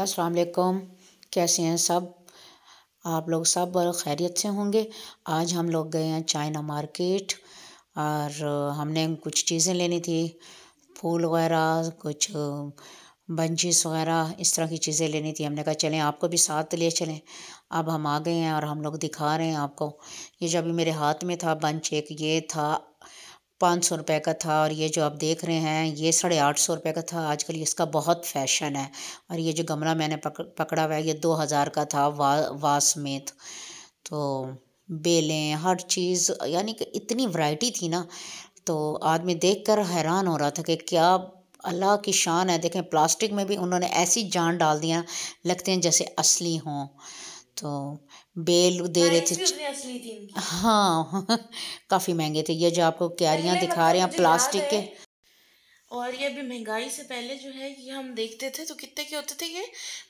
अस्सलाम वालेकुम कैसे हैं सब आप लोग सब खैरियत से होंगे आज हम लोग गए हैं चाइना मार्केट और हमने कुछ चीज़ें लेनी थी फूल वगैरह कुछ बंजिस वगैरह इस तरह की चीज़ें लेनी थी हमने कहा चलें आपको भी साथ ले चलें अब हम आ गए हैं और हम लोग दिखा रहे हैं आपको ये जब मेरे हाथ में था बंच एक ये था पाँच सौ रुपये का था और ये जो आप देख रहे हैं ये साढ़े आठ सौ रुपये का था आजकल इसका बहुत फैशन है और ये जो गमला मैंने पक, पकड़ा हुआ है ये दो हज़ार का था वा वासमेत तो बेलें हर चीज़ यानी कि इतनी वैरायटी थी ना तो आदमी देखकर हैरान हो रहा था कि क्या अल्लाह की शान है देखें प्लास्टिक में भी उन्होंने ऐसी जान डाल दिया लगते हैं जैसे असली हों तो बेल दे रहे थे हाँ काफ़ी महंगे थे ये जो आपको क्यारियाँ दिखा रहे हैं मतलब प्लास्टिक के और ये अभी महंगाई से पहले जो है ये हम देखते थे तो कितने के होते थे ये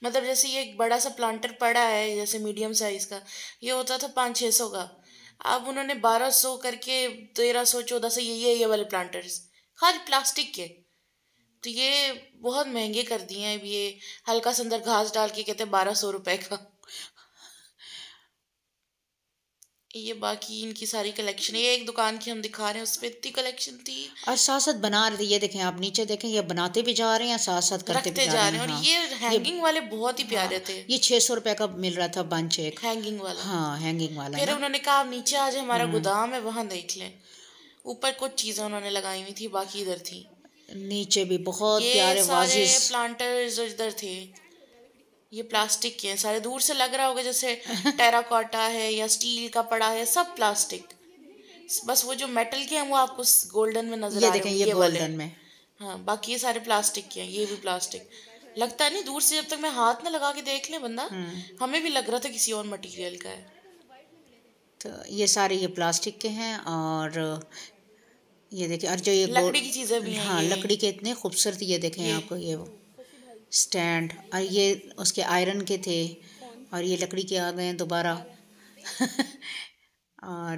मतलब जैसे ये एक बड़ा सा प्लांटर पड़ा है जैसे मीडियम साइज़ का ये होता था पाँच छः सौ का अब उन्होंने बारह सौ करके तेरह सौ चौदह सौ ये ये ये वाले प्लांटर्स खाली प्लास्टिक के तो ये बहुत महंगे कर दिए हैं अब ये हल्का सा अंदर घास डाल के कहते हैं बारह सौ रुपये का ये बाकी इनकी सारी कलेक्शन ये एक दुकान की हम दिखा रहे हैं उसमें इतनी कलेक्शन थी और साथ साथ बना रही ये देखें आप नीचे देखें ये बनाते भी जा रहे हैं साथ साथ करते भी जा, जा रहे हैं और हाँ। ये हैंगिंग ये, वाले बहुत ही प्यारे हाँ, थे ये छह सौ रुपए का मिल रहा था बंच एक हैंगिंग वाला हाँ हैंगिंग वाला फिर उन्होंने कहा आप नीचे आज हमारा हम्म। गोदाम है वहाँ देख ले ऊपर कुछ चीजें उन्होंने लगाई हुई थी बाकी इधर थी नीचे भी बहुत प्यारे प्लांटर्स इधर थे ये प्लास्टिक के हैं सारे दूर से लग रहा होगा जैसे टेराकोटा है या स्टील का पड़ा है सब प्लास्टिक बस वो जो मेटल के हैं वो आपको गोल्डन में नजर ये आ रहे हैं ये गोल्डन में हाँ बाकी ये सारे प्लास्टिक के हैं ये भी प्लास्टिक लगता है नहीं दूर से जब तक मैं हाथ ना लगा के देख ले बंदा हम्म। हमें भी लग रहा था किसी और मटेरियल का है तो ये सारे ये प्लास्टिक के हैं और ये देखें और जो ये लकड़ी की चीज़ें भी हाँ लकड़ी के इतने खूबसूरत ये देखें आपको ये वो स्टैंड और ये उसके आयरन के थे और ये लकड़ी के आ गए हैं दोबारा और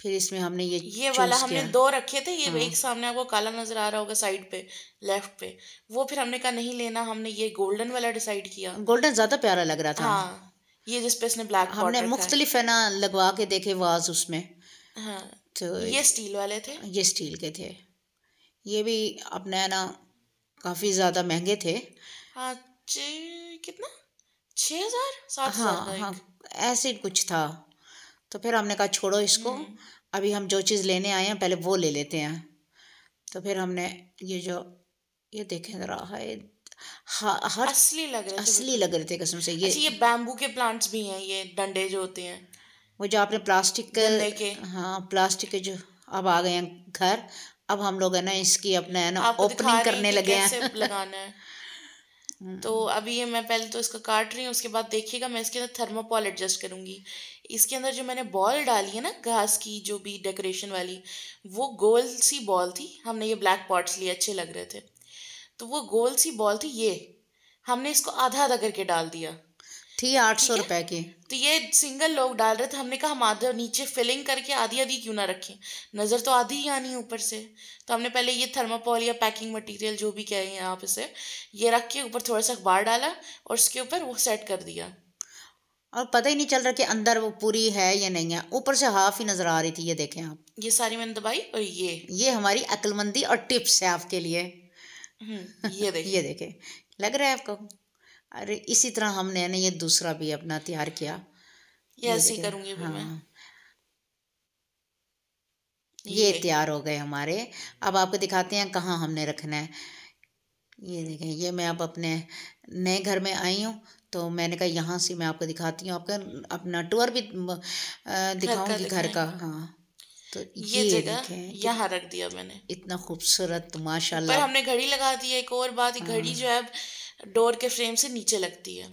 फिर इसमें हमने ये ये वाला हमने दो रखे थे ये हाँ। एक सामने आपको काला नजर आ रहा होगा साइड पे लेफ्ट पे वो फिर हमने कहा नहीं लेना हमने ये गोल्डन वाला डिसाइड किया गोल्डन ज्यादा प्यारा लग रहा था हाँ ये जिसपे इसने ब्लैक हमने मुख्तलिफ है ना लगवा के देखे वाज उसमें हाँ तो ये स्टील वाले थे ये स्टील के थे ये भी अपने ना काफ़ी ज़्यादा महंगे थे कितना छः हज़ार सात हाँ हाँ ऐसे कुछ था तो फिर हमने कहा छोड़ो इसको हम्म। अभी हम जो चीज़ लेने आए हैं पहले वो ले लेते हैं तो फिर हमने ये जो ये देखें ज़रा है हाँ, हाँ, हर असली लग रहे असली लग रहे थे कसम से ये अच्छा, ये बैम्बू के प्लांट्स भी हैं ये डंडे जो होते हैं वो जो आपने प्लास्टिक के हाँ प्लास्टिक के जो अब आ गए हैं घर अब हम लोग है ना इसकी अपना है ना ओपनिंग तो करने लगे हैं लगाना है तो अभी ये मैं पहले तो इसका काट रही हूँ उसके बाद देखिएगा मैं इसके अंदर थर्मोपॉल एडजस्ट करूंगी इसके अंदर जो मैंने बॉल डाली है ना घास की जो भी डेकोरेशन वाली वो गोल सी बॉल थी हमने ये ब्लैक पॉट्स लिए अच्छे लग रहे थे तो वो गोल सी बॉल थी ये हमने इसको आधा आधा करके डाल दिया थी आठ सौ रुपए की तो ये सिंगल लोग डाल रहे थे हमने कहा हम आधा नीचे फिलिंग करके आधी आधी क्यों ना रखें नज़र तो आधी ही आनी है ऊपर से तो हमने पहले ये थर्मापोल या पैकिंग मटेरियल जो भी कहें आप इसे ये रख के ऊपर थोड़ा सा अखबार डाला और उसके ऊपर वो सेट कर दिया और पता ही नहीं चल रहा कि अंदर वो पूरी है या नहीं है ऊपर से हाफ ही नज़र आ रही थी ये देखें आप ये सारी मैंने दबाई और ये ये हमारी अक्लमंदी और टिप्स है आपके लिए हम्म, ये देखें ये देखें लग रहा है आपको अरे इसी तरह हमने ना ये दूसरा भी अपना तैयार किया ये ऐसे करूँगी हाँ मैं। ये तैयार हो गए हमारे अब आपको दिखाते हैं कहाँ हमने रखना है ये देखें ये मैं अब अपने नए घर में आई हूँ तो मैंने कहा यहाँ से मैं आपको दिखाती हूँ आपका अपना टूर भी दिखाऊंगी घर का हाँ तो ये, ये जगह यहाँ रख दिया मैंने इतना खूबसूरत माशाल्लाह पर हमने घड़ी लगा दी एक और बात हाँ। घड़ी जो है डोर के फ्रेम से नीचे लगती है